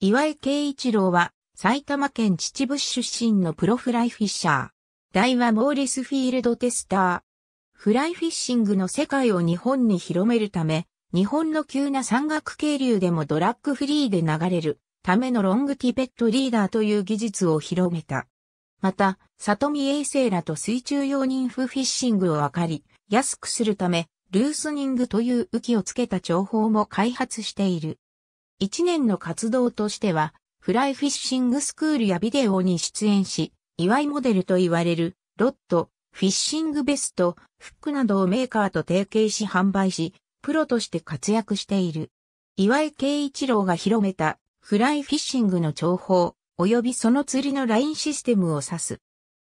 岩井慶一郎は、埼玉県秩父市出身のプロフライフィッシャー。大はモーリスフィールドテスター。フライフィッシングの世界を日本に広めるため、日本の急な山岳渓流でもドラッグフリーで流れるためのロングティペットリーダーという技術を広めた。また、里見衛星らと水中用人夫フィッシングを分かり、安くするため、ルースニングという浮きをつけた情報も開発している。一年の活動としては、フライフィッシングスクールやビデオに出演し、祝いモデルと言われる、ロット、フィッシングベスト、フックなどをメーカーと提携し販売し、プロとして活躍している。岩井慶一郎が広めた、フライフィッシングの情報、及びその釣りのラインシステムを指す。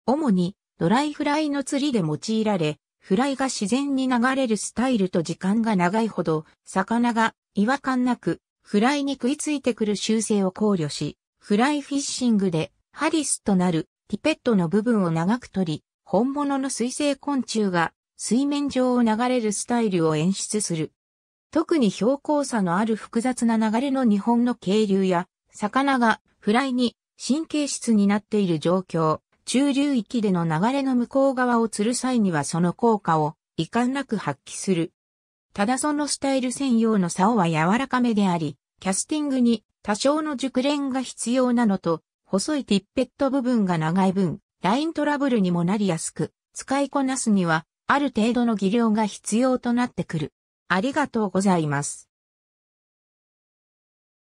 主に、ドライフライの釣りで用いられ、フライが自然に流れるスタイルと時間が長いほど、魚が違和感なくフライに食いついてくる習性を考慮し、フライフィッシングでハリスとなるティペットの部分を長く取り、本物の水生昆虫が水面上を流れるスタイルを演出する。特に標高差のある複雑な流れの日本の渓流や、魚がフライに神経質になっている状況、中流域での流れの向こう側を釣る際にはその効果を遺憾なく発揮する。ただそのスタイル専用の竿は柔らかめであり、キャスティングに多少の熟練が必要なのと、細いティッペット部分が長い分、ライントラブルにもなりやすく、使いこなすには、ある程度の技量が必要となってくる。ありがとうございます。